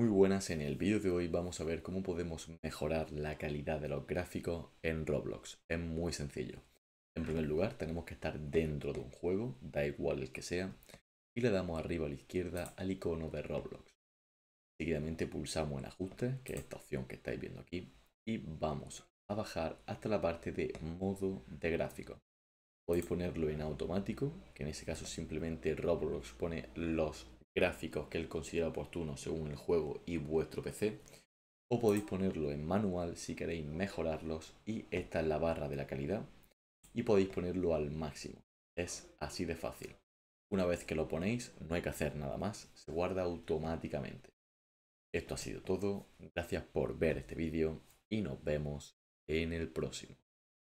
Muy buenas, en el vídeo de hoy vamos a ver cómo podemos mejorar la calidad de los gráficos en Roblox. Es muy sencillo. En primer lugar, tenemos que estar dentro de un juego, da igual el que sea, y le damos arriba a la izquierda al icono de Roblox. Seguidamente pulsamos en ajustes, que es esta opción que estáis viendo aquí, y vamos a bajar hasta la parte de modo de gráfico. Podéis ponerlo en automático, que en ese caso simplemente Roblox pone los gráficos que él considera oportuno según el juego y vuestro PC, o podéis ponerlo en manual si queréis mejorarlos y esta es la barra de la calidad y podéis ponerlo al máximo. Es así de fácil. Una vez que lo ponéis no hay que hacer nada más, se guarda automáticamente. Esto ha sido todo, gracias por ver este vídeo y nos vemos en el próximo.